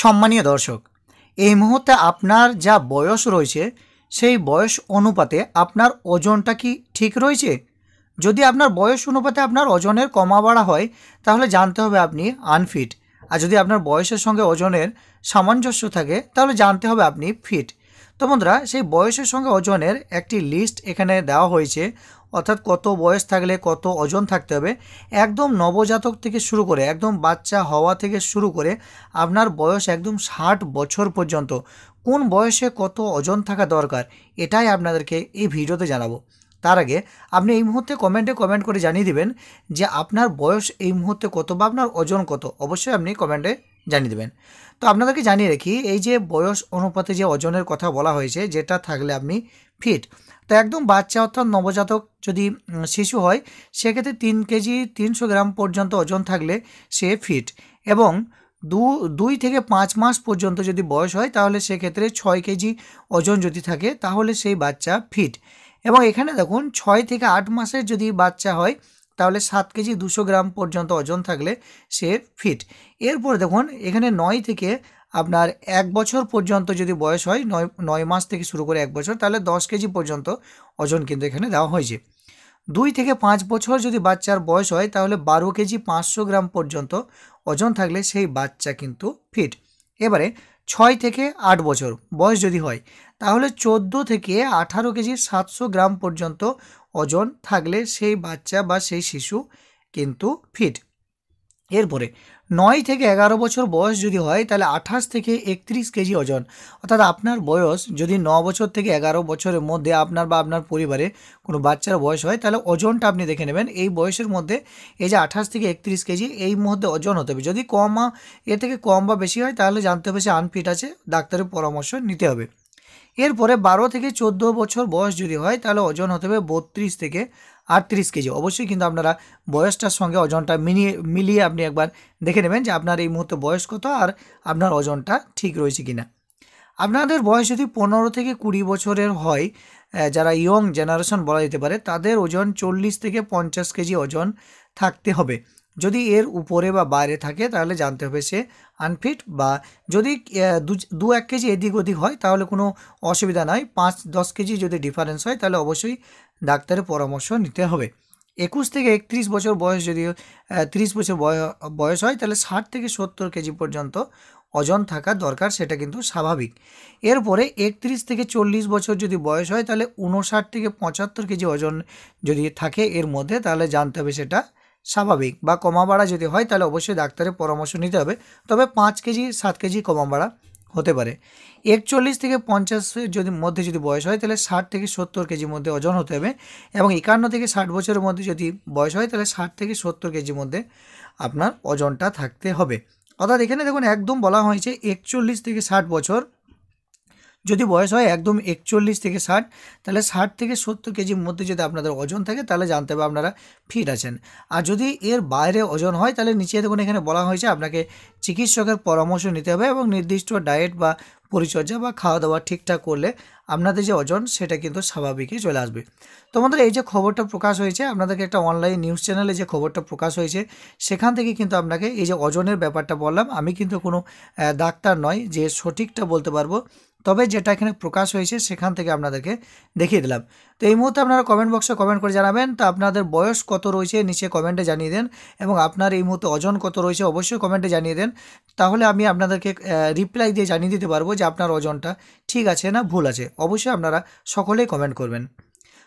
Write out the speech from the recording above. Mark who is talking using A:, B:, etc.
A: সম্মানীয় দর্শক এই মুহূর্তে আপনার যা বয়স রয়েছে সেই বয়স অনুপাতে আপনার ওজনটা কি ঠিক রয়েছে যদি আপনার বয়স অনুপাতে আপনার ওজনের কমা বাড়া হয় তাহলে জানতে হবে আপনি আনফিট আর যদি আপনার বয়সের সঙ্গে ওজনের সামঞ্জস্য থাকে তাহলে জানতে হবে আপনি ফিট তো বন্ধুরা সেই বয়সের সঙ্গে ওজনের একটি লিস্ট এখানে দেওয়া হয়েছে অর্থাৎ কত বয়স থাকলে কত ওজন থাকতে হবে একদম নবজাতক থেকে শুরু করে একদম বাচ্চা হওয়া থেকে শুরু করে আপনার বয়স একদম ষাট বছর পর্যন্ত কোন বয়সে কত ওজন থাকা দরকার এটাই আপনাদেরকে এই ভিডিওতে জানাবো তার আগে আপনি এই মুহূর্তে কমেন্টে কমেন্ট করে জানিয়ে দিবেন যে আপনার বয়স এই মুহূর্তে কত বা আপনার ওজন কত অবশ্যই আপনি কমেন্টে জানিয়ে দেবেন তো আপনাদেরকে জানিয়ে রাখি এই যে বয়স অনুপাতে যে ওজনের কথা বলা হয়েছে যেটা থাকলে আপনি ফিট তো একদম বাচ্চা অর্থাৎ নবজাতক যদি শিশু হয় সেক্ষেত্রে তিন কেজি তিনশো গ্রাম পর্যন্ত ওজন থাকলে সে ফিট এবং দু দুই থেকে পাঁচ মাস পর্যন্ত যদি বয়স হয় তাহলে সেক্ষেত্রে ছয় কেজি ওজন যদি থাকে তাহলে সেই বাচ্চা ফিট এবং এখানে দেখুন ছয় থেকে আট মাসের যদি বাচ্চা হয় তাহলে সাত কেজি দুশো গ্রাম পর্যন্ত ওজন থাকলে সে ফিট এরপর দেখুন এখানে নয় থেকে আপনার এক বছর পর্যন্ত যদি বয়স হয় নয় নয় মাস থেকে শুরু করে এক বছর তাহলে দশ কেজি পর্যন্ত ওজন কিন্তু এখানে দেওয়া হয়েছে দুই থেকে পাঁচ বছর যদি বাচ্চার বয়স হয় তাহলে বারো কেজি পাঁচশো গ্রাম পর্যন্ত ওজন থাকলে সেই বাচ্চা কিন্তু ফিট এবারে ছয় থেকে আট বছর বয়স যদি হয় তাহলে চোদ্দো থেকে আঠারো কেজি সাতশো গ্রাম পর্যন্ত ওজন থাকলে সেই বাচ্চা বা সেই শিশু কিন্তু ফিট এরপরে নয় থেকে এগারো বছর বয়স যদি হয় তাহলে আঠাশ থেকে একত্রিশ কেজি ওজন অর্থাৎ আপনার বয়স যদি ন বছর থেকে এগারো বছরের মধ্যে আপনার বা আপনার পরিবারে কোনো বাচ্চার বয়স হয় তাহলে ওজনটা আপনি দেখে নেবেন এই বয়সের মধ্যে এই যে আঠাশ থেকে একত্রিশ কেজি এই মধ্যে ওজন হতে হবে যদি কম এর থেকে কম বা বেশি হয় তাহলে জানতে হবে সে আনফিট আছে ডাক্তারের পরামর্শ নিতে হবে এরপরে বারো থেকে চোদ্দ বছর বয়স যদি হয় তাহলে ওজন হতে হবে বত্রিশ থেকে আটত্রিশ কেজি অবশ্যই কিন্তু আপনারা বয়সটার সঙ্গে ওজনটা মিলিয়ে মিলিয়ে আপনি একবার দেখে নেবেন যে আপনার এই মুহূর্তে বয়স কত আর আপনার ওজনটা ঠিক রয়েছে কিনা আপনাদের বয়স যদি পনেরো থেকে কুড়ি বছরের হয় যারা ইয়ং জেনারেশন বলা যেতে পারে তাদের ওজন চল্লিশ থেকে পঞ্চাশ কেজি ওজন থাকতে হবে যদি এর উপরে বা বাইরে থাকে তাহলে জানতে হবে সে আনফিট বা যদি দু এক কেজি এদিক ওদিক হয় তাহলে কোনো অসুবিধা নয় পাঁচ দশ কেজি যদি ডিফারেন্স হয় তাহলে অবশ্যই ডাক্তারের পরামর্শ নিতে হবে একুশ থেকে একত্রিশ বছর বয়স যদি ত্রিশ বছর বয়স হয় তাহলে ষাট থেকে সত্তর কেজি পর্যন্ত ওজন থাকা দরকার সেটা কিন্তু স্বাভাবিক এরপরে একত্রিশ থেকে চল্লিশ বছর যদি বয়স হয় তাহলে উনষাট থেকে পঁচাত্তর কেজি ওজন যদি থাকে এর মধ্যে তাহলে জানতে হবে সেটা স্বাভাবিক বা কমা বাড়া যদি হয় তাহলে অবশ্যই ডাক্তারের পরামর্শ নিতে হবে তবে পাঁচ কেজি সাত কেজি কমা বাড়া হতে পারে একচল্লিশ থেকে পঞ্চাশের যদি মধ্যে যদি বয়স হয় তাহলে ষাট থেকে সত্তর কেজির মধ্যে ওজন হতে হবে এবং একান্ন থেকে ষাট বছরের মধ্যে যদি বয়স হয় তাহলে ষাট থেকে সত্তর কেজির মধ্যে আপনার ওজনটা থাকতে হবে অর্থাৎ এখানে দেখুন একদম বলা হয়েছে একচল্লিশ থেকে ষাট বছর যদি বয়স হয় একদম একচল্লিশ থেকে ষাট তাহলে ষাট থেকে সত্তর কেজির মধ্যে যদি আপনাদের ওজন থাকে তাহলে জানতে হবে আপনারা ফিট আছেন আর যদি এর বাইরে ওজন হয় তাহলে নিচে দেখুন এখানে বলা হয়েছে আপনাকে চিকিৎসকের পরামর্শ নিতে হবে এবং নির্দিষ্ট ডায়েট বা পরিচর্যা বা খাওয়া দাওয়া ঠিকঠাক করলে আপনাদের যে ওজন সেটা কিন্তু স্বাভাবিকই চলে আসবে তোমাদের এই যে খবরটা প্রকাশ হয়েছে আপনাদেরকে একটা অনলাইন নিউজ চ্যানেলে যে খবরটা প্রকাশ হয়েছে সেখান থেকে কিন্তু আপনাকে এই যে ওজনের ব্যাপারটা বললাম আমি কিন্তু কোনো ডাক্তার নয় যে সঠিকটা বলতে পারবো তবে যেটা এখানে প্রকাশ হয়েছে সেখান থেকে আপনাদেরকে দেখিয়ে দিলাম তো এই মুহূর্তে আপনারা কমেন্ট বক্সে কমেন্ট করে জানাবেন তো আপনাদের বয়স কত রয়েছে নিচে কমেন্টে জানিয়ে দেন এবং আপনার এই মুহূর্তে ওজন কত রয়েছে অবশ্যই কমেন্টে জানিয়ে দেন তাহলে আমি আপনাদেরকে রিপ্লাই দিয়ে জানিয়ে দিতে পারবো যে আপনার ওজনটা ঠিক আছে না ভুল আছে অবশ্যই আপনারা সকলেই কমেন্ট করবেন